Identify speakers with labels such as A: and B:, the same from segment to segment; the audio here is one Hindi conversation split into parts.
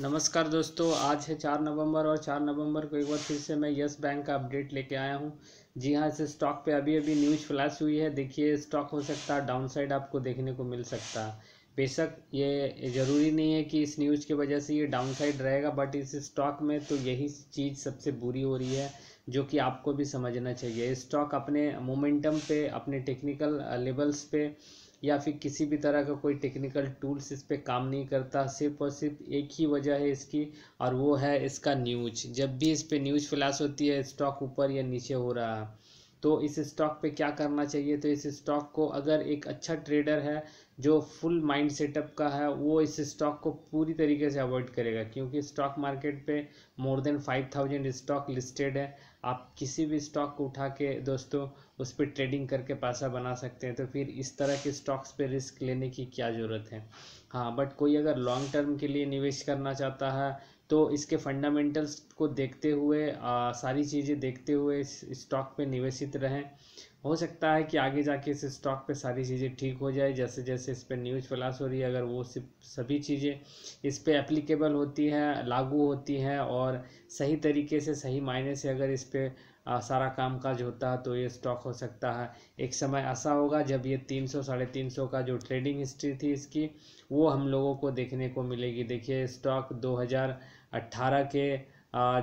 A: नमस्कार दोस्तों आज है चार नवंबर और चार नवंबर को एक बार फिर से मैं यस बैंक का अपडेट लेके आया हूँ जी हाँ इस स्टॉक पे अभी अभी न्यूज फ्लैश हुई है देखिए स्टॉक हो सकता है डाउनसाइड आपको देखने को मिल सकता है बेशक ये ज़रूरी नहीं है कि इस न्यूज़ की वजह से ये डाउन साइड रहेगा बट इस स्टॉक में तो यही चीज़ सबसे बुरी हो रही है जो कि आपको भी समझना चाहिए स्टॉक अपने मोमेंटम पे अपने टेक्निकल लेवल्स पे या फिर किसी भी तरह का कोई टेक्निकल टूल्स इस पर काम नहीं करता सिर्फ और सिर्फ एक ही वजह है इसकी और वो है इसका न्यूज जब भी इस पर न्यूज फ्लैश होती है स्टॉक ऊपर या नीचे हो रहा है तो इस स्टॉक पे क्या करना चाहिए तो इस स्टॉक को अगर एक अच्छा ट्रेडर है जो फुल माइंड सेटअप का है वो इस स्टॉक को पूरी तरीके से अवॉइड करेगा क्योंकि स्टॉक मार्केट पे more than five thousand stock listed है आप किसी भी स्टॉक को उठा के दोस्तों उस पर ट्रेडिंग करके पैसा बना सकते हैं तो फिर इस तरह के स्टॉक्स पे रिस्क लेने की क्या ज़रूरत है हाँ बट कोई अगर लॉन्ग टर्म के लिए निवेश करना चाहता है तो इसके फंडामेंटल्स को देखते हुए आ, सारी चीज़ें देखते हुए इस स्टॉक पे निवेशित रहें हो सकता है कि आगे जाके इस स्टॉक पे सारी चीज़ें ठीक हो जाए जैसे जैसे इस पर न्यूज़ फ्लास हो रही है अगर वो सभी चीज़ें इस पर एप्लीकेबल होती हैं लागू होती हैं और सही तरीके से सही मायने से अगर इस पर सारा काम काज होता है तो ये स्टॉक हो सकता है एक समय ऐसा होगा जब ये तीन सौ साढ़े तीन सौ का जो ट्रेडिंग हिस्ट्री थी इसकी वो हम लोगों को देखने को मिलेगी देखिए स्टॉक दो हज़ार अट्ठारह के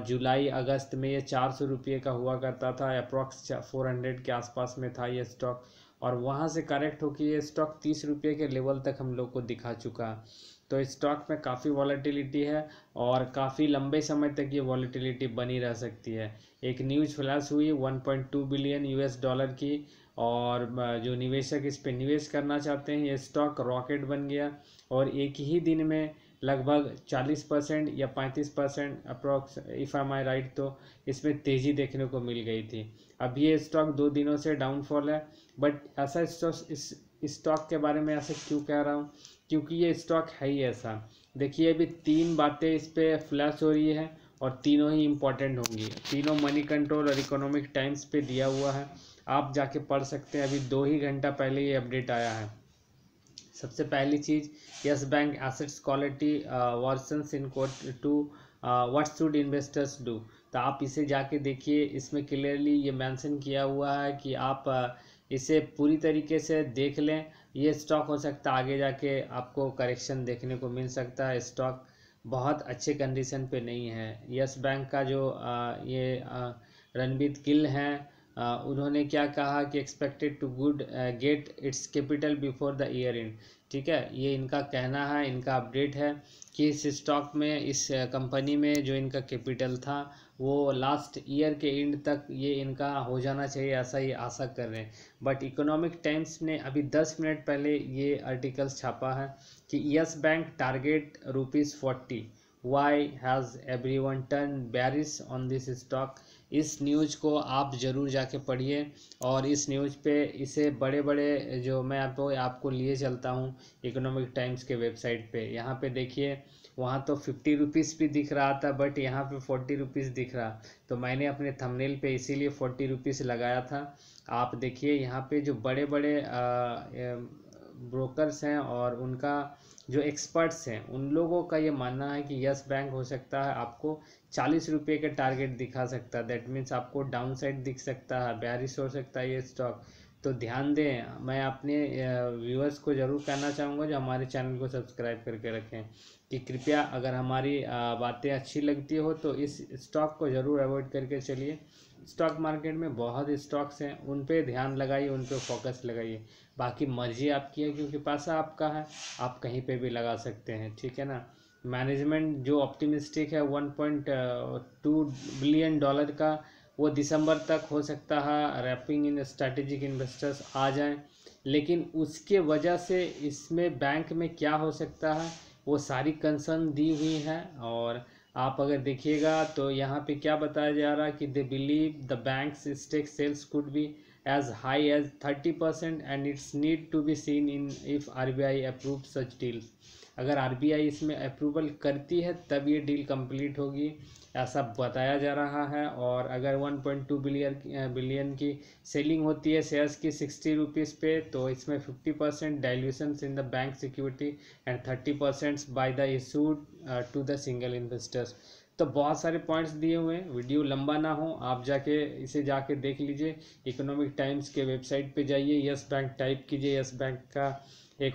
A: जुलाई अगस्त में ये चार सौ रुपये का हुआ करता था अप्रॉक्स फोर हंड्रेड के आसपास में था ये स्टॉक और वहाँ से करेक्ट होकर ये स्टॉक तीस रुपये के लेवल तक हम लोग को दिखा चुका तो स्टॉक में काफ़ी वॉलीटिलिटी है और काफ़ी लंबे समय तक ये वॉलीटिलिटी बनी रह सकती है एक न्यूज़ फ्लैश हुई 1.2 बिलियन यूएस डॉलर की और जो निवेशक इस पर निवेश करना चाहते हैं ये स्टॉक रॉकेट बन गया और एक ही दिन में लगभग 40 परसेंट या 35 percent approx if am I right तो इसमें तेज़ी देखने को मिल गई थी अब ये स्टॉक दो दिनों से डाउनफॉल है बट ऐसा स्टॉक इस स्टॉक के बारे में ऐसा क्यों कह रहा हूँ क्योंकि ये स्टॉक है ही ऐसा देखिए अभी तीन बातें इस पर फ्लैश हो रही है और तीनों ही इम्पॉर्टेंट होंगी तीनों मनी कंट्रोल और इकोनॉमिक टाइम्स पे दिया हुआ है आप जाके पढ़ सकते हैं अभी दो ही घंटा पहले ये अपडेट आया है सबसे पहली चीज़ yes bank assets quality worsens into what should investors do तो आप इसे जाके देखिए इसमें क्लियरली ये मैंसन किया हुआ है कि आप uh, इसे पूरी तरीके से देख लें ये स्टॉक हो सकता है आगे जाके आपको करेक्शन देखने को मिल सकता है स्टॉक बहुत अच्छे कंडीशन पे नहीं है यस बैंक का जो आ, ये रणबीर गिल हैं उन्होंने क्या कहा कि expected to good get its capital before the year in ठीक है ये इनका कहना है इनका अपडेट है कि इस स्टॉक में इस कंपनी में जो इनका कैपिटल था वो लास्ट ईयर के एंड तक ये इनका हो जाना चाहिए ऐसा ये आशा कर रहे हैं बट इकोनॉमिक टाइम्स ने अभी दस मिनट पहले ये आर्टिकल्स छापा है कि yes bank target rupees forty why has every one turn bearish on this stock इस न्यूज़ को आप ज़रूर जाके पढ़िए और इस न्यूज़ पे इसे बड़े बड़े जो मैं आपको आपको लिए चलता हूँ इकोनॉमिक टाइम्स के वेबसाइट पे यहाँ पे देखिए वहाँ तो फिफ्टी रुपीज़ भी दिख रहा था बट यहाँ पे फोर्टी रुपीज़ दिख रहा तो मैंने अपने थंबनेल पे इसीलिए फोर्टी रुपीज़ लगाया था आप देखिए यहाँ पर जो बड़े बड़े ब्रोकरस हैं और उनका जो एक्सपर्ट्स हैं उन लोगों का ये मानना है कि यस बैंक हो सकता है आपको चालीस रुपये का टारगेट दिखा सकता है दैट मीन्स आपको डाउन साइड दिख सकता है बारिश हो सकता है ये स्टॉक तो ध्यान दें मैं अपने व्यूअर्स को ज़रूर कहना चाहूँगा जो हमारे चैनल को सब्सक्राइब करके रखें कि कृपया अगर हमारी बातें अच्छी लगती हो तो इस स्टॉक को ज़रूर अवॉइड करके चलिए स्टॉक मार्केट में बहुत स्टॉक्स हैं उन पे ध्यान लगाइए उन पे फोकस लगाइए बाकी मर्जी आपकी है क्योंकि पैसा आपका है आप कहीं पे भी लगा सकते हैं ठीक है ना मैनेजमेंट जो ऑप्टिमिस्टिक है one point two billion dollar का वो दिसंबर तक हो सकता है रैपिंग इन स्ट्रेटेजिक इन्वेस्टर्स आ जाएँ लेकिन उसके वजह से इसमें बैंक में क्या हो सकता है वो सारी कंसर्न दी हुई है और आप अगर देखिएगा तो यहाँ पे क्या बताया जा रहा है कि they believe the bank stake sales could be as high as thirty percent and it's need to be seen in if R B I approve such deals अगर आरबीआई इसमें अप्रूवल करती है तब ये डील कंप्लीट होगी ऐसा बताया जा रहा है और अगर 1.2 बिलियन बिलियन की सेलिंग होती है शेयर्स की सिक्सटी रुपीज़ पे तो इसमें 50 percent dilution in the bank security and 30 percent by the issue to the single investors तो बहुत सारे पॉइंट्स दिए हुए हैं वीडियो लंबा ना हो आप जाके इसे जाके देख लीजिए इकोनॉमिक टाइम्स के वेबसाइट पे जाइए यस बैंक टाइप कीजिए यस बैंक का एक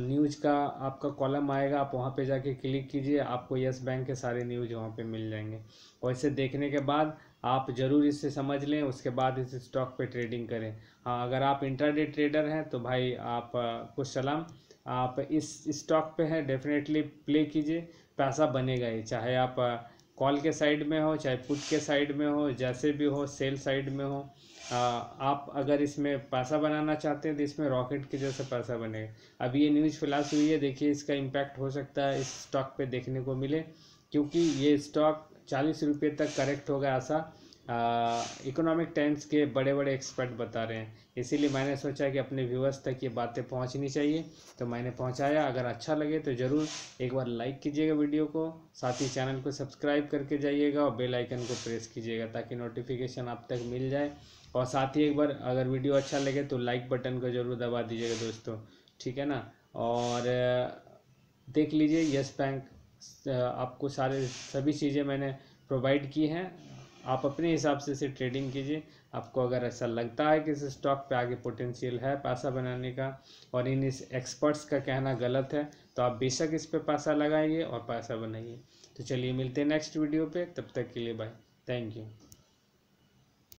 A: न्यूज का आपका कॉलम आएगा आप वहाँ पे जाके क्लिक कीजिए आपको यस बैंक के सारे न्यूज वहाँ पे मिल जाएंगे और इसे देखने के बाद आप ज़रूर इसे समझ लें उसके बाद इस स्टॉक पे ट्रेडिंग करें हाँ अगर आप इंटरडे ट्रेडर हैं तो भाई आप कुछ सलाम आप इस स्टॉक पे हैं डेफिनेटली प्ले कीजिए पैसा बनेगा ही चाहे आप कॉल के साइड में हो चाहे पुट के साइड में हो जैसे भी हो सेल साइड में हो आ, आप अगर इसमें पैसा बनाना चाहते हैं तो इसमें रॉकेट के जैसे पैसा बनेगा अब ये न्यूज़ फ्लैश हुई है देखिए इसका इम्पैक्ट हो सकता है इस स्टॉक पे देखने को मिले क्योंकि ये स्टॉक चालीस रुपये तक करेक्ट होगा ऐसा इकोनॉमिक टेंस के बड़े बड़े एक्सपर्ट बता रहे हैं इसीलिए मैंने सोचा कि अपने व्यूअर्स तक ये बातें पहुंचनी चाहिए तो मैंने पहुंचाया अगर अच्छा लगे तो ज़रूर एक बार लाइक कीजिएगा वीडियो को साथ ही चैनल को सब्सक्राइब करके जाइएगा और बेल आइकन को प्रेस कीजिएगा ताकि नोटिफिकेशन आप तक मिल जाए और साथ ही एक बार अगर वीडियो अच्छा लगे तो लाइक बटन को ज़रूर दबा दीजिएगा दोस्तों ठीक है ना और देख लीजिए यस बैंक आपको सारे सभी चीज़ें मैंने प्रोवाइड की हैं आप अपने हिसाब से इसे ट्रेडिंग कीजिए आपको अगर ऐसा लगता है कि इस स्टॉक पे आगे पोटेंशियल है पैसा बनाने का और इन इस एक्सपर्ट्स का कहना गलत है तो आप बेशक इस पर पैसा लगाइए और पैसा बनाइए तो चलिए मिलते हैं नेक्स्ट वीडियो पे तब तक के लिए बाय थैंक यू